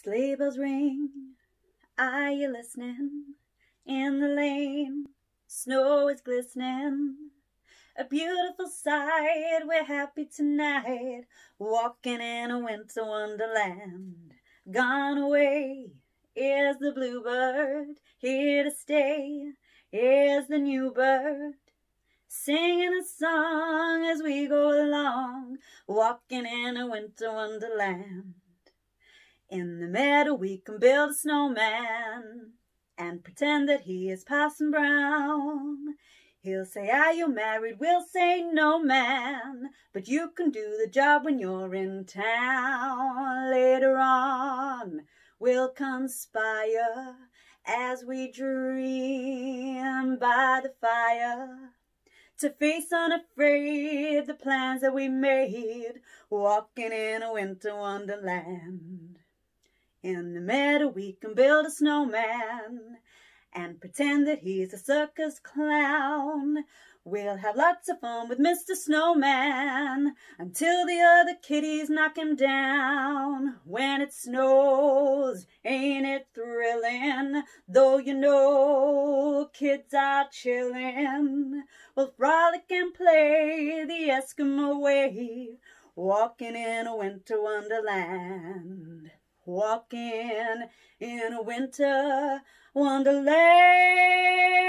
Sleigh bells ring, are you listening? In the lane, snow is glistening. A beautiful sight, we're happy tonight, walking in a winter wonderland. Gone away is the bluebird, here to stay is the new bird. Singing a song as we go along, walking in a winter wonderland. In the meadow we can build a snowman and pretend that he is Parson Brown. He'll say, are you married? We'll say, no, man. But you can do the job when you're in town. Later on, we'll conspire as we dream by the fire to face unafraid the plans that we made walking in a winter wonderland. In the meadow we can build a snowman and pretend that he's a circus clown. We'll have lots of fun with Mr. Snowman until the other kitties knock him down. When it snows, ain't it thrilling? Though you know kids are chillin'. We'll frolic and play the Eskimo way, walking in a winter wonderland walking in a winter wonderland.